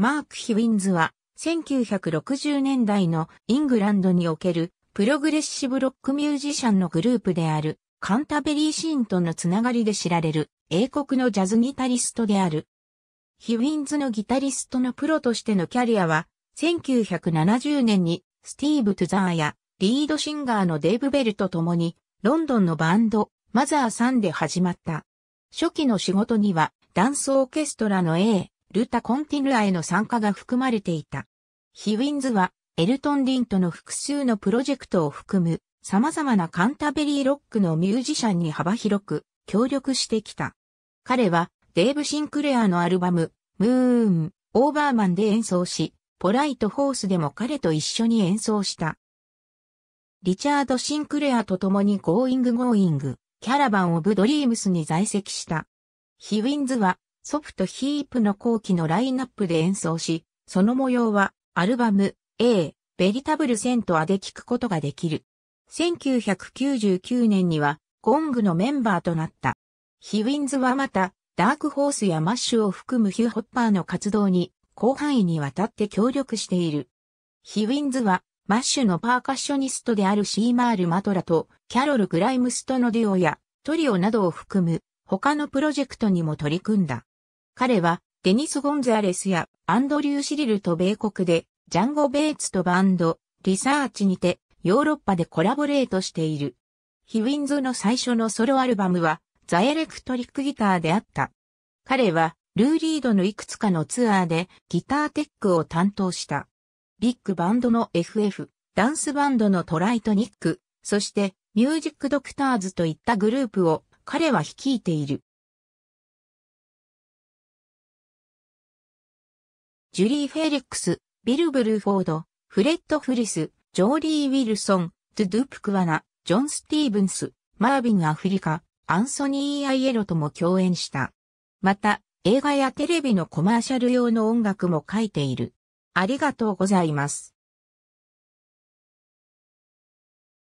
マーク・ヒウィンズは、1960年代のイングランドにおけるプログレッシブロックミュージシャンのグループであるカンタベリーシーンとのつながりで知られる英国のジャズギタリストである。ヒウィンズのギタリストのプロとしてのキャリアは、1970年にスティーブ・トゥザーやリードシンガーのデイブ・ベルと共にロンドンのバンドマザーサンで始まった。初期の仕事にはダンスオーケストラの A、ルタ・コンティヌアへの参加が含まれていた。ヒウィンズは、エルトン・リンとの複数のプロジェクトを含む、様々なカンタベリーロックのミュージシャンに幅広く協力してきた。彼は、デーブ・シンクレアのアルバム、ムーン、オーバーマンで演奏し、ポライト・ホースでも彼と一緒に演奏した。リチャード・シンクレアと共にゴーイング・ゴーイング、キャラバン・オブ・ドリームスに在籍した。ヒウィンズは、ソフトヒープの後期のラインナップで演奏し、その模様はアルバム A、ベリタブルセントアで聞くことができる。1999年にはゴングのメンバーとなった。ヒウィンズはまた、ダークホースやマッシュを含むヒューホッパーの活動に広範囲にわたって協力している。ヒウィンズは、マッシュのパーカッショニストであるシーマール・マトラとキャロル・グライムスとのデュオやトリオなどを含む他のプロジェクトにも取り組んだ。彼は、デニス・ゴンザレスやアンドリュー・シリルと米国で、ジャンゴ・ベイツとバンド、リサーチにて、ヨーロッパでコラボレートしている。ヒウィンズの最初のソロアルバムは、ザ・エレクトリック・ギターであった。彼は、ルーリードのいくつかのツアーで、ギターテックを担当した。ビッグバンドの FF、ダンスバンドのトライト・ニック、そして、ミュージック・ドクターズといったグループを、彼は率いている。ジュリー・フェリックス、ビル・ブルーフォード、フレッド・フリス、ジョーリー・ウィルソン、トゥ・ドゥ・プクワナ、ジョン・スティーブンス、マービン・アフリカ、アンソニー・アイエロとも共演した。また、映画やテレビのコマーシャル用の音楽も書いている。ありがとうございます。